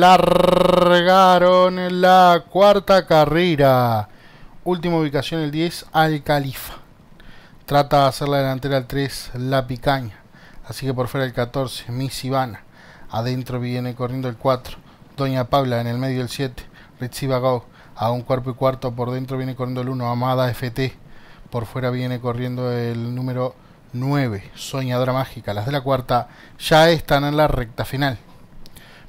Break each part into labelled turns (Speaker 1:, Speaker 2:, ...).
Speaker 1: largaron la cuarta carrera. Última ubicación el 10 al Califa. Trata de hacer la delantera al 3 la Picaña. Así que por fuera el 14 Miss Ivana. Adentro viene corriendo el 4 Doña Paula en el medio el 7 Ritziba Go. A un cuerpo y cuarto por dentro viene corriendo el 1 Amada FT. Por fuera viene corriendo el número 9 Soñadora Mágica. Las de la cuarta ya están en la recta final.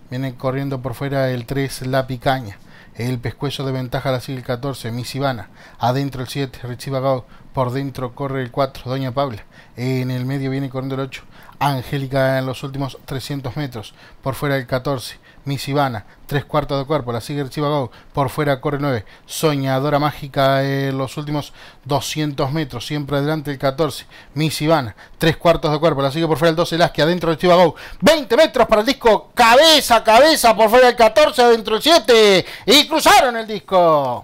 Speaker 1: Viene corriendo por fuera el 3, La Picaña. El pescuezo de ventaja la sigue el 14, Miss Ivana. Adentro el 7, Richie por dentro corre el 4, Doña Paula. En el medio viene corriendo el 8, Angélica en los últimos 300 metros. Por fuera el 14, Miss Ivana. Tres cuartos de cuerpo, la sigue Chivago. Por fuera corre 9, Soñadora Mágica en los últimos 200 metros. Siempre adelante el 14, Miss Ivana. Tres cuartos de cuerpo, la sigue por fuera el 12, Lasky. Adentro de Chivago. 20 metros para el disco. Cabeza, cabeza. Por fuera el 14, adentro el 7. Y cruzaron el disco.